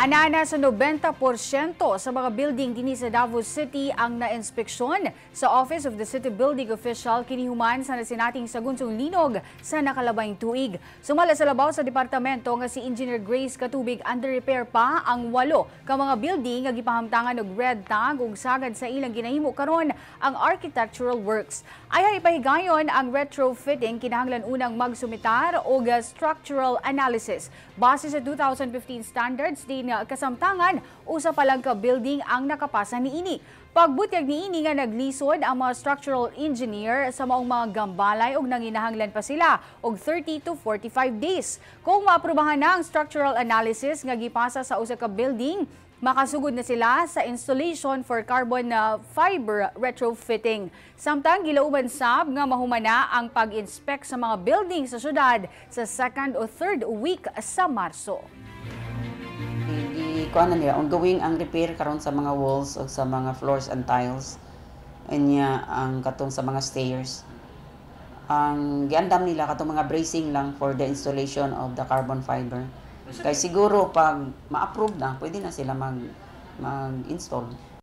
Anana sa 90% sa mga building dini sa Davao City ang nainspeksyon sa Office of the City Building Official kinihuman sa nasinating sagunsong linog sa nakalabayng tuig. Sumala sa labaw sa departamento nga si Engineer Grace Katubig under repair pa ang walo ka mga building nga gipahamtangan og red tag ug sagad sa ilang ginahimo karon ang architectural works. Ayay ipahigayon ang retrofitting kinahanglan unang magsumitar og structural analysis base sa 2015 standards din nga kasamtangan, usa pa lang ka building ang nakapasa ni ini. Pagbutyag ni ini nga naglisod ang mga structural engineer sa maong mga gambalay og nanginahanglan pa sila og 30 to 45 days. Kung maaprubahan na ang structural analysis nga gipasa sa usa ka building, Makasugod na sila sa installation for carbon uh, fiber retrofitting. Samtang gilauban sab nga mahumana ang pag-inspect sa mga building sa syudad sa second o third week sa Marso kuan na nila ongoing ang repair karon sa mga walls o sa mga floors and tiles niya ang katong sa mga stairs ang giandam nila katong mga bracing lang for the installation of the carbon fiber kay siguro pag ma-approve na pwede na sila mag mag-install